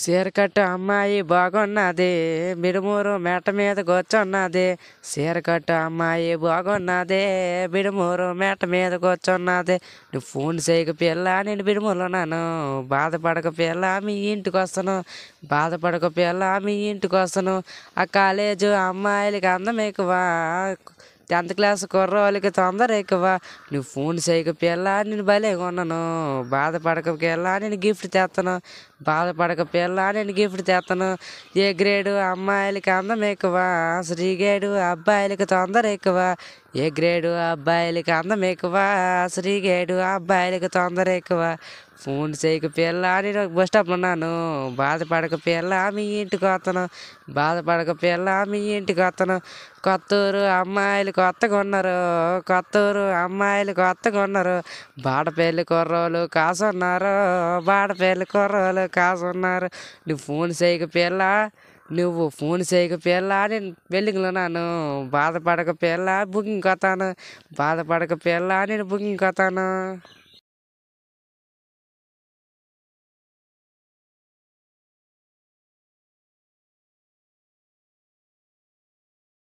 సీరకట్టు అమ్మాయి బాగున్నది బిడుమూరు మేట మీద కూర్చున్నది సీరకట్టు అమ్మాయి బాగున్నది బిడుమూరు మేట మీద కూర్చున్నది నువ్వు ఫోన్ చేయక పిల్ల నేను ఉన్నాను బాధపడక పిల్ల మీ ఇంటికి వస్తాను బాధపడక పిల్ల మీ ఇంటికి వస్తాను ఆ కాలేజు అమ్మాయిలకి అందం ఎక్కువ టెన్త్ క్లాస్ కుర్రోళ్ళకి తొందర ఎక్కువ నువ్వు ఫోన్ చేయక నేను భలే కొన్నాను బాధపడక నేను గిఫ్ట్ తెస్తాను బాధపడక నేను గిఫ్ట్ తెస్తాను ఏ గ్రేడు అమ్మాయిలకి అందం ఎక్కువ శ్రీ గేడు అబ్బాయిలకి తొందర ఎక్కువ ఏ గ్రేడు అబ్బాయిలకి అందం ఎక్కువ శ్రీ గేడు అబ్బాయిలకి తొందర ఎక్కువ ఫోన్ చేయక పిల్ల అని బస్ స్టాప్ ఉన్నాను బాధపడక పిల్ల మీ ఇంటికి వస్తాను బాధపడక పిల్ల మీ ఇంటికి వస్తాను కొత్తూరు అమ్మాయిలు కొత్తగా ఉన్నారు కొత్తూరు అమ్మాయిలు కొత్తగా ఉన్నారు బాడపల్లి కుర్రోలు కాసున్నారు బాడపల్లి కుర్రోలు కాసున్నారు నువ్వు ఫోన్ చేయక పిల్ల నువ్వు ఫోన్ చేయక పిల్ల అని వెల్లింగ్లో నాను బాధపడక పిల్ల బుకింగ్ కొత్తాను బాధపడక పిల్ల నేను బుకింగ్ కొత్తాను